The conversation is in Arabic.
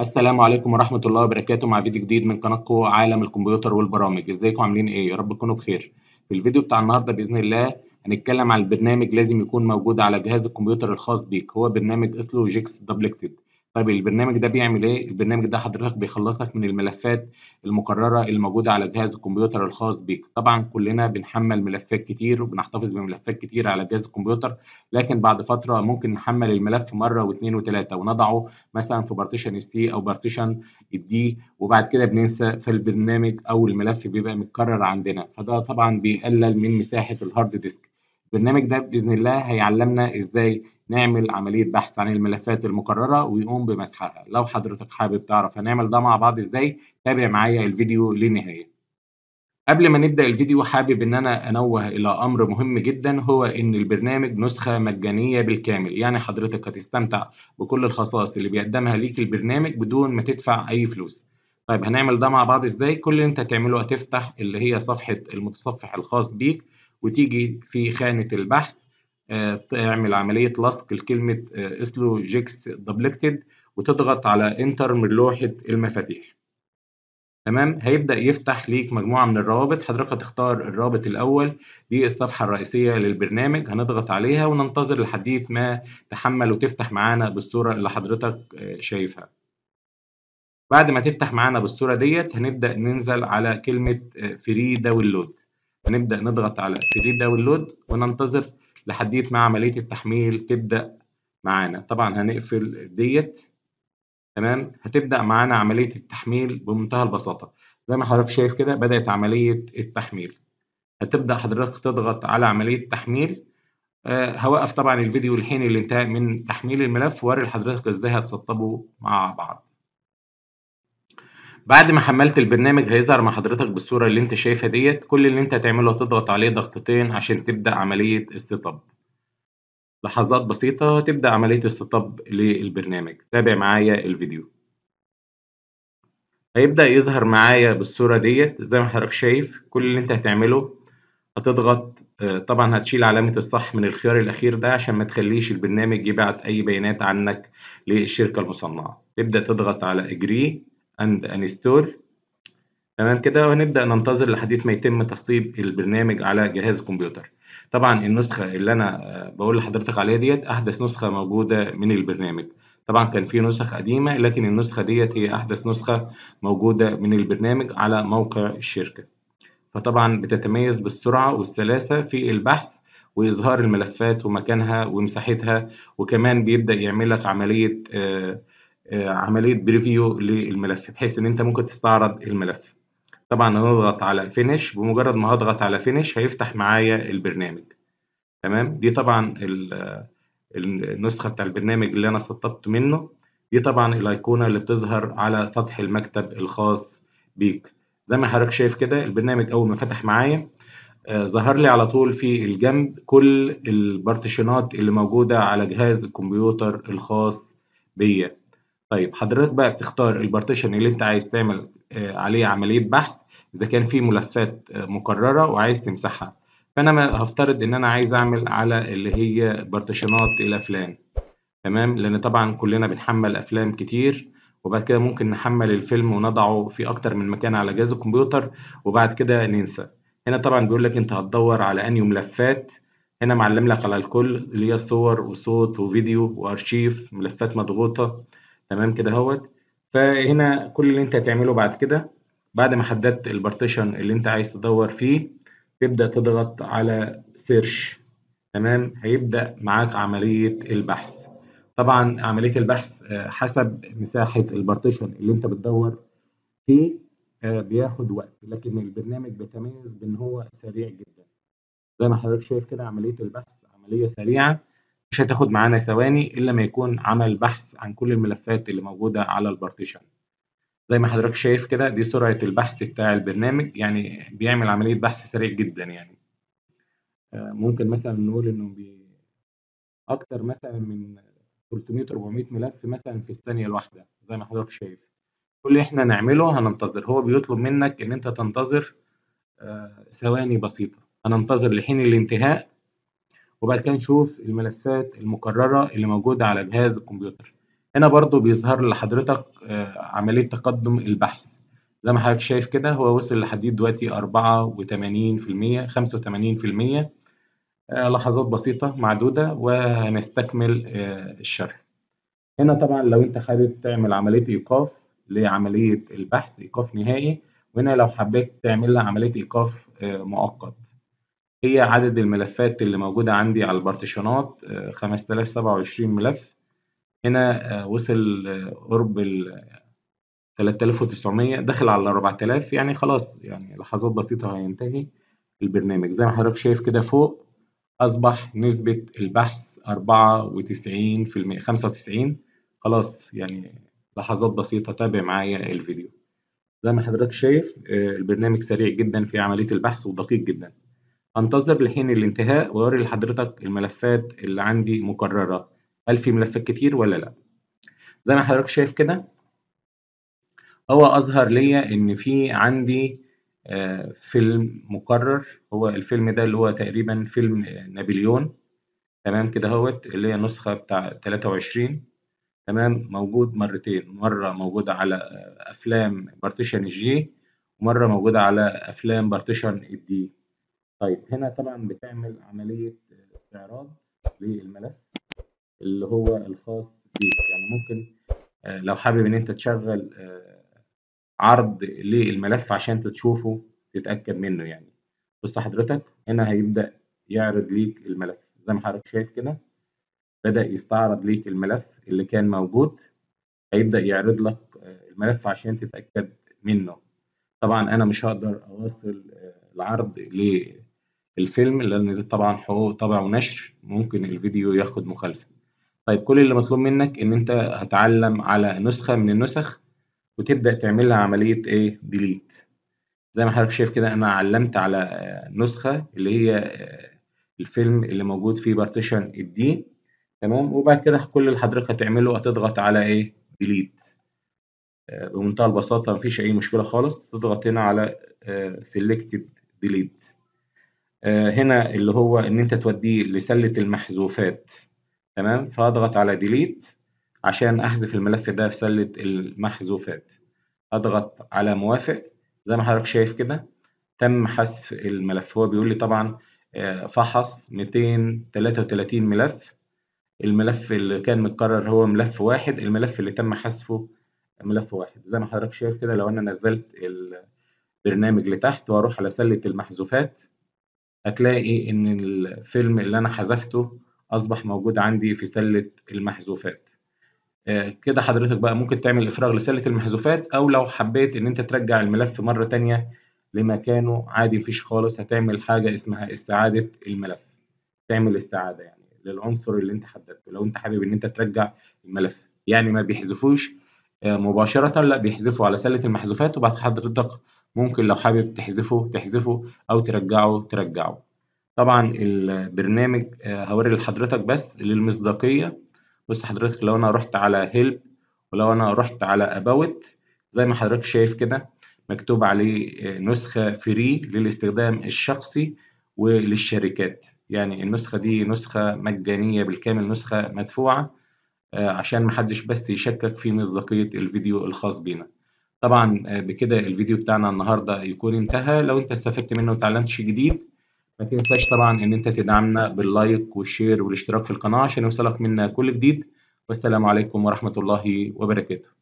السلام عليكم ورحمة الله وبركاته مع فيديو جديد من قناتكم عالم الكمبيوتر والبرامج ازيكم عاملين ايه يا رب تكونوا بخير في الفيديو بتاع النهاردة بإذن الله هنتكلم عن البرنامج لازم يكون موجود على جهاز الكمبيوتر الخاص بيك هو برنامج اسلوجيكس جيكس دبلكتد طيب البرنامج ده بيعمل ايه؟ البرنامج ده حضرتك بيخلصك من الملفات المكررة اللي موجودة على جهاز الكمبيوتر الخاص بيك، طبعا كلنا بنحمل ملفات كتير وبنحتفظ بملفات كتير على جهاز الكمبيوتر، لكن بعد فترة ممكن نحمل الملف مرة واثنين وثلاثة ونضعه مثلا في بارتيشن سي أو بارتيشن الدي e وبعد كده بننسى فالبرنامج أو الملف بيبقى متكرر عندنا، فده طبعا بيقلل من مساحة الهارد ديسك. البرنامج ده بإذن الله هيعلمنا إزاي نعمل عمليه بحث عن الملفات المقرره ويقوم بمسحها لو حضرتك حابب تعرف هنعمل ده مع بعض ازاي تابع معايا الفيديو للنهايه قبل ما نبدا الفيديو حابب ان انا انوه الى امر مهم جدا هو ان البرنامج نسخه مجانيه بالكامل يعني حضرتك هتستمتع بكل الخصائص اللي بيقدمها ليك البرنامج بدون ما تدفع اي فلوس طيب هنعمل ده مع بعض ازاي كل اللي انت هتعمله هتفتح اللي هي صفحه المتصفح الخاص بيك وتيجي في خانه البحث تعمل عملية لصق لكلمة جيكس آه، دبلكتد وتضغط على انتر من لوحة المفاتيح تمام هيبدأ يفتح ليك مجموعة من الروابط حضرتك هتختار الرابط الأول دي الصفحة الرئيسية للبرنامج هنضغط عليها وننتظر الحديث ما تحمل وتفتح معانا بالصورة اللي حضرتك آه، شايفها بعد ما تفتح معانا بالصورة ديت هنبدأ ننزل على كلمة فري آه، داونلود هنبدأ نضغط على فري داونلود وننتظر لحديت ما عمليه التحميل تبدا معانا طبعا هنقفل ديت تمام هتبدا معانا عمليه التحميل بمنتهى البساطه زي ما حضرتك شايف كده بدات عمليه التحميل هتبدا حضرتك تضغط على عمليه تحميل أه هوقف طبعا الفيديو اللي الانتهاء من تحميل الملف واري لحضرتك ازاي هتسطبه مع بعض بعد ما حملت البرنامج هيظهر مع حضرتك بالصورة اللي انت شايفها ديت كل اللي انت هتعمله هتضغط عليه ضغطتين عشان تبدأ عملية استطاب لحظات بسيطة تبدأ عملية استطاب للبرنامج تابع معايا الفيديو هيبدأ يظهر معايا بالصورة ديت زي ما حضرتك شايف كل اللي انت هتعمله هتضغط آه، طبعا هتشيل علامة الصح من الخيار الأخير ده عشان ما تخليش البرنامج يبعت أي بيانات عنك للشركة المصنعة تبدأ تضغط على إجري and install تمام كده ونبدا ننتظر لحد ما يتم تسطيب البرنامج على جهاز الكمبيوتر طبعا النسخه اللي انا بقول لحضرتك عليها ديت احدث نسخه موجوده من البرنامج طبعا كان في نسخ قديمه لكن النسخه ديت هي احدث نسخه موجوده من البرنامج على موقع الشركه فطبعا بتتميز بالسرعه والسلاسه في البحث واظهار الملفات ومكانها ومساحتها وكمان بيبدا يعمل لك عمليه آه آه، عمليه بريفيو للملف بحيث ان انت ممكن تستعرض الملف طبعا هنضغط على فينش بمجرد ما هضغط على فينش هيفتح معايا البرنامج تمام دي طبعا آه، النسخه بتاع البرنامج اللي انا سطبت منه دي طبعا الايقونه اللي بتظهر على سطح المكتب الخاص بيك زي ما حضرتك شايف كده البرنامج اول ما فتح معايا آه، ظهر لي على طول في الجنب كل البارتيشنات اللي موجوده على جهاز الكمبيوتر الخاص بيا طيب حضرتك بقى بتختار البارتيشن اللي انت عايز تعمل آه، عليه عمليه بحث اذا كان في ملفات آه، مكرره وعايز تمسحها فانا هفترض ان انا عايز اعمل على اللي هي بارتيشنات الافلام تمام لان طبعا كلنا بنحمل افلام كتير وبعد كده ممكن نحمل الفيلم ونضعه في اكتر من مكان على جهاز الكمبيوتر وبعد كده ننسى هنا طبعا بيقول لك انت هتدور على انهي ملفات هنا معلم لك على الكل اللي هي صور وصوت وفيديو وارشيف ملفات مضغوطه تمام كده اهوت فهنا كل اللي انت هتعمله بعد كده بعد ما حددت البارتيشن اللي انت عايز تدور فيه تبدا تضغط على سيرش تمام هيبدا معاك عمليه البحث طبعا عمليه البحث آه، حسب مساحه البارتيشن اللي انت بتدور فيه آه، بياخد وقت لكن البرنامج بيتميز بان هو سريع جدا زي ما حضرتك شايف كده عمليه البحث عمليه سريعه مش هتاخد معانا ثواني إلا ما يكون عمل بحث عن كل الملفات اللي موجودة على البارتيشن زي ما حضرتك شايف كده دي سرعة البحث بتاع البرنامج يعني بيعمل عملية بحث سريع جدا يعني آه، ممكن مثلا نقول إنه بي أكتر مثلا من 300 400 ملف مثلا في الثانية الواحدة زي ما حضرتك شايف كل اللي احنا نعمله هننتظر هو بيطلب منك إن أنت تنتظر آه، ثواني بسيطة هننتظر لحين الانتهاء وبعد كده نشوف الملفات المكررة اللي موجودة على جهاز الكمبيوتر هنا برضو بيظهر لحضرتك آه، عملية تقدم البحث زي ما حضرتك شايف كده هو وصل لحد دلوقتي 84% 85% آه، لحظات بسيطة معدودة وهنستكمل آه، الشرح هنا طبعا لو انت حابب تعمل عملية ايقاف لعملية البحث ايقاف نهائي وهنا لو حبيت تعمل لها عملية ايقاف مؤقت هي عدد الملفات اللي موجودة عندي على البارتيشنات 5027 آه، ملف هنا آه، وصل آه، قرب ال 3900 داخل على 4000 يعني خلاص يعني لحظات بسيطة هينتهي البرنامج زي ما حضرتك شايف كده فوق أصبح نسبة البحث 94 في المية 95 خلاص يعني لحظات بسيطة تابع معايا الفيديو زي ما حضرتك شايف البرنامج سريع جدا في عملية البحث ودقيق جدا أنتظر لحين الانتهاء وأوري لحضرتك الملفات اللي عندي مكررة هل في ملفات كتير ولا لأ زي ما حضرتك شايف كده هو أظهر ليا إن في عندي آه، فيلم مكرر هو الفيلم ده اللي هو تقريبا فيلم نابليون تمام كده اهوت اللي هي نسخة بتاع 23 تمام موجود مرتين مرة موجودة على أفلام بارتيشن جي ومرة موجودة على أفلام بارتيشن الدي طيب هنا طبعا بتعمل عملية استعراض للملف اللي هو الخاص بيك يعني ممكن آه، لو حابب ان انت تشغل آه، عرض للملف عشان تشوفه تتأكد منه يعني بص حضرتك هنا هيبدأ يعرض ليك الملف زي ما حضرتك شايف كده بدأ يستعرض ليك الملف اللي كان موجود هيبدأ يعرض لك آه، الملف عشان تتأكد منه طبعا انا مش هقدر اواصل العرض ليه الفيلم لان ده طبعا حقوق طبع ونشر ممكن الفيديو ياخد مخالفه طيب كل اللي مطلوب منك ان انت هتعلم على نسخه من النسخ وتبدا تعمل لها عمليه ايه ديليت زي ما حضرتك شايف كده انا علمت على نسخه اللي هي آه، الفيلم اللي موجود فيه بارتيشن الدي تمام وبعد كده كل اللي حضرتك هتعمله هتضغط على ايه ديليت آه، بمنتهى البساطه مفيش اي مشكله خالص تضغط هنا على سيلكتد آه، ديليت آه، هنا اللي هو ان انت توديه لسله المحذوفات تمام فاضغط على ديليت عشان احذف الملف ده في سله المحذوفات اضغط على موافق زي ما حضرتك شايف كده تم حذف الملف هو بيقول لي طبعا آه، فحص 233 ملف الملف اللي كان متكرر هو ملف واحد الملف اللي تم حذفه ملف واحد زي ما حضرتك شايف كده لو انا نزلت البرنامج لتحت واروح على سله المحذوفات هتلاقي إن الفيلم اللي أنا حذفته أصبح موجود عندي في سلة المحذوفات. آه، كده حضرتك بقى ممكن تعمل إفراغ لسلة المحذوفات أو لو حبيت إن أنت ترجع الملف مرة تانية لمكانه عادي مفيش خالص هتعمل حاجة اسمها استعادة الملف. تعمل استعادة يعني للعنصر اللي أنت حددته لو أنت حابب إن أنت ترجع الملف يعني ما بيحذفوش آه، مباشرة لا بيحذفه على سلة المحذوفات وبعد حضرتك ممكن لو حابب تحذفه تحذفه أو ترجعه ترجعه طبعا البرنامج آه، هوري لحضرتك بس للمصداقية بص حضرتك لو أنا رحت على هيلب ولو أنا رحت على أباوت زي ما حضرتك شايف كده مكتوب عليه آه، نسخة فري للاستخدام الشخصي وللشركات يعني النسخة دي نسخة مجانية بالكامل نسخة مدفوعة آه، عشان محدش بس يشكك في مصداقية الفيديو الخاص بينا طبعا آه، بكده الفيديو بتاعنا النهاردة يكون انتهى لو انت استفدت منه وتعلمت شيء جديد ما تنساش طبعا ان انت تدعمنا باللايك والشير والاشتراك في القناة عشان يوصلك منا كل جديد والسلام عليكم ورحمة الله وبركاته